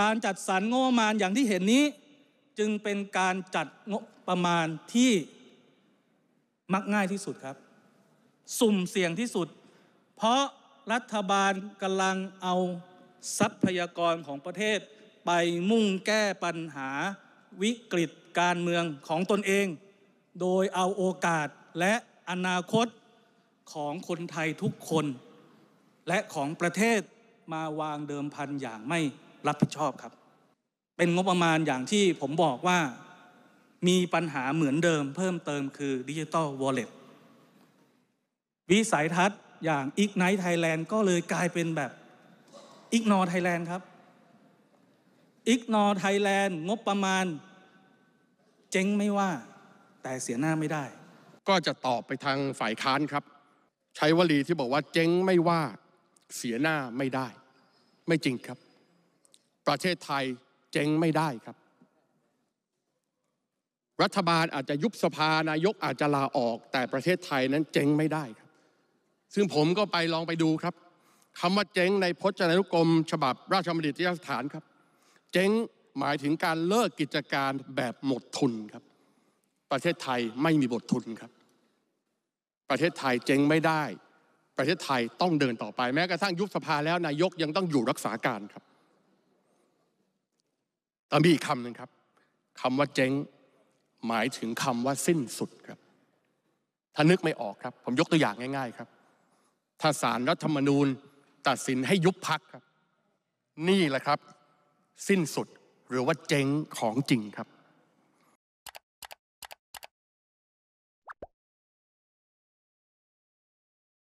การจัดสรรงบประมาณอย่างที่เห็นนี้ จึงเป็นการจัดงบประมาณที่มักง่ายที่สุดครับ สุ่มเสี่ยงที่สุด เพราะรัฐบาลกำลังเอาทรัพยากรของประเทศ ไปมุ่งแก้ปัญหา วิกฤตการเมืองของตนเอง โดยเอาโอกาสและอนาคตของคนไทยทุกคนและของประเทศมาวางเดิมพันอย่างไม่รับผิดชอบครับ เป็นงบประมาณอย่างที่ผมบอกว่า มีปัญหาเหมือนเดิมเพิ่มเติมคือดิจิตอลวอลเล็ตวิสัยทัศน์อย่าง Ignite Thailand ก็เลยกลายเป็นแบบ Ignore Thailand ครับ Ignore Thailand งบประมาณ เจ๊งไม่ว่าแต่เสียหน้าไม่ได้ ก็จะตอบไปทางฝ่ายค้านครับ ใช้วลีที่บอกว่าเจ๊งไม่ว่าเสียหน้าไม่ได้ ไม่จริงครับประเทศไทยเจ๊งไม่ได้ครับ รัฐบาลอาจจะยุบสภานายกอาจจะลาออก แต่ประเทศไทยนั้นเจ๊งไม่ได้ครับ ซึ่งผมก็ไปลองไปดูครับคำว่าเจ๊งในพจนานุกรม ฉบับราชบัณฑิตยสถานครับ เจ๊งหมายถึงการเลิกกิจการแบบหมดทุนครับ ประเทศไทยไม่มีบททุนครับ ประเทศไทยเจ๊งไม่ได้ ประเทศไทยต้องเดินต่อไป แม้กระทั่งยุบสภาแล้วนายกยังต้องอยู่รักษาการครับมีอีกคำหนึ่งครับ คำว่าเจ๊งหมายถึงคำว่าสิ้นสุดครับ ถ้านึกไม่ออกครับ ผมยกตัวอย่างง่ายๆครับ ถ้าสารรัฐธรรมนูญ ตัดสินให้ยุบพักครับ นี่แหละครับ สิ้นสุดหรือว่าเจ๊งของจริงครับ